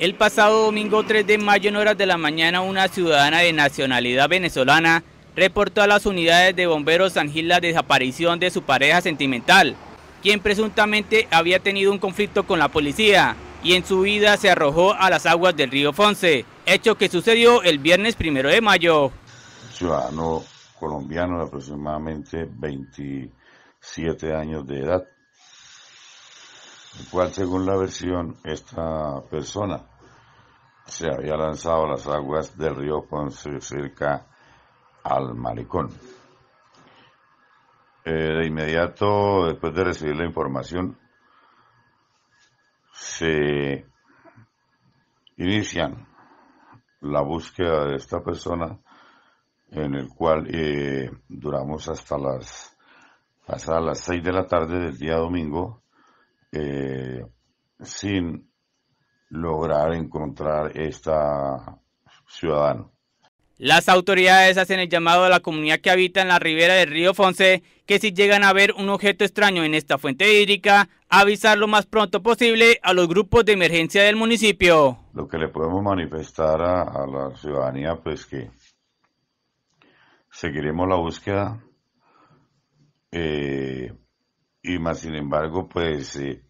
El pasado domingo 3 de mayo en horas de la mañana una ciudadana de nacionalidad venezolana reportó a las unidades de bomberos San Gil la desaparición de su pareja sentimental, quien presuntamente había tenido un conflicto con la policía y en su vida se arrojó a las aguas del río Fonce, hecho que sucedió el viernes 1 de mayo. Ciudadano colombiano de aproximadamente 27 años de edad, cual según la versión esta persona se había lanzado a las aguas del río Ponce cerca al malecón. Eh, de inmediato, después de recibir la información, se inician la búsqueda de esta persona en el cual eh, duramos hasta las hasta las 6 de la tarde del día domingo eh, sin lograr encontrar esta ciudadana. Las autoridades hacen el llamado a la comunidad que habita en la ribera del río Fonse, que si llegan a ver un objeto extraño en esta fuente hídrica, avisar lo más pronto posible a los grupos de emergencia del municipio. Lo que le podemos manifestar a, la ciudadanía, pues que seguiremos la búsqueda sin embargo, pues eh,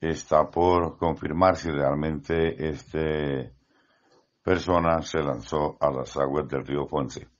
está por confirmar si realmente esta persona se lanzó a las aguas del río ponce